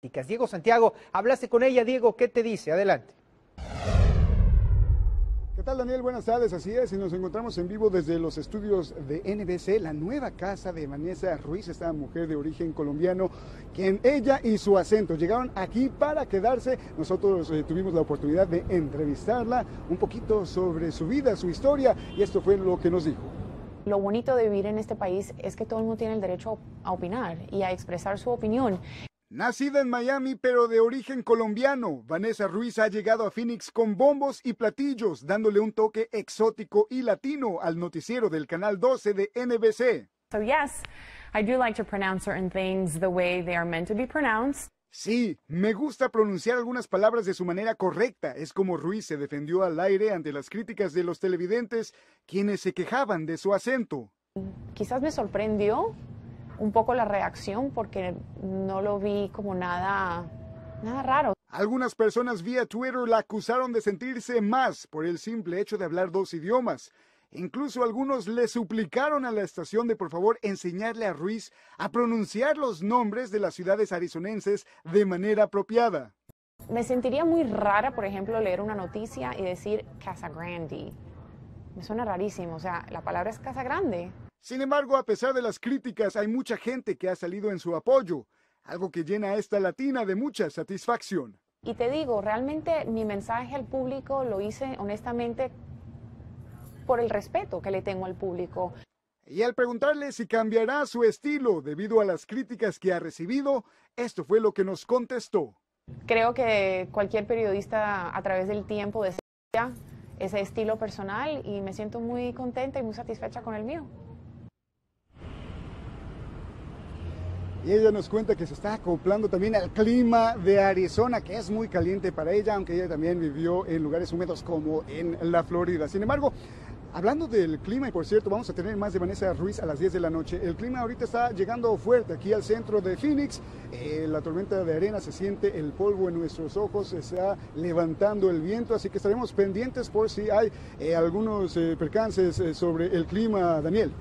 Diego Santiago, hablaste con ella, Diego, ¿qué te dice? Adelante. ¿Qué tal Daniel? Buenas tardes, así es, y nos encontramos en vivo desde los estudios de NBC, la nueva casa de Vanessa Ruiz, esta mujer de origen colombiano, quien ella y su acento llegaron aquí para quedarse. Nosotros eh, tuvimos la oportunidad de entrevistarla un poquito sobre su vida, su historia, y esto fue lo que nos dijo. Lo bonito de vivir en este país es que todo el mundo tiene el derecho a opinar y a expresar su opinión. Nacida en Miami pero de origen colombiano, Vanessa Ruiz ha llegado a Phoenix con bombos y platillos, dándole un toque exótico y latino al noticiero del canal 12 de NBC. Sí, me gusta pronunciar algunas palabras de su manera correcta. Es como Ruiz se defendió al aire ante las críticas de los televidentes, quienes se quejaban de su acento. Quizás me sorprendió un poco la reacción porque no lo vi como nada, nada raro. Algunas personas vía Twitter la acusaron de sentirse más por el simple hecho de hablar dos idiomas. Incluso algunos le suplicaron a la estación de por favor enseñarle a Ruiz a pronunciar los nombres de las ciudades arizonenses de manera apropiada. Me sentiría muy rara, por ejemplo, leer una noticia y decir Casa Grande. Me suena rarísimo, o sea, la palabra es Casa Grande. Sin embargo, a pesar de las críticas, hay mucha gente que ha salido en su apoyo, algo que llena a esta latina de mucha satisfacción. Y te digo, realmente mi mensaje al público lo hice honestamente por el respeto que le tengo al público. Y al preguntarle si cambiará su estilo debido a las críticas que ha recibido, esto fue lo que nos contestó. Creo que cualquier periodista a través del tiempo desea ese estilo personal y me siento muy contenta y muy satisfecha con el mío. y ella nos cuenta que se está acoplando también al clima de Arizona, que es muy caliente para ella, aunque ella también vivió en lugares húmedos como en la Florida. Sin embargo, Hablando del clima, y por cierto, vamos a tener más de Vanessa Ruiz a las 10 de la noche. El clima ahorita está llegando fuerte aquí al centro de Phoenix. Eh, la tormenta de arena se siente, el polvo en nuestros ojos, se está levantando el viento, así que estaremos pendientes por si hay eh, algunos eh, percances sobre el clima, Daniel.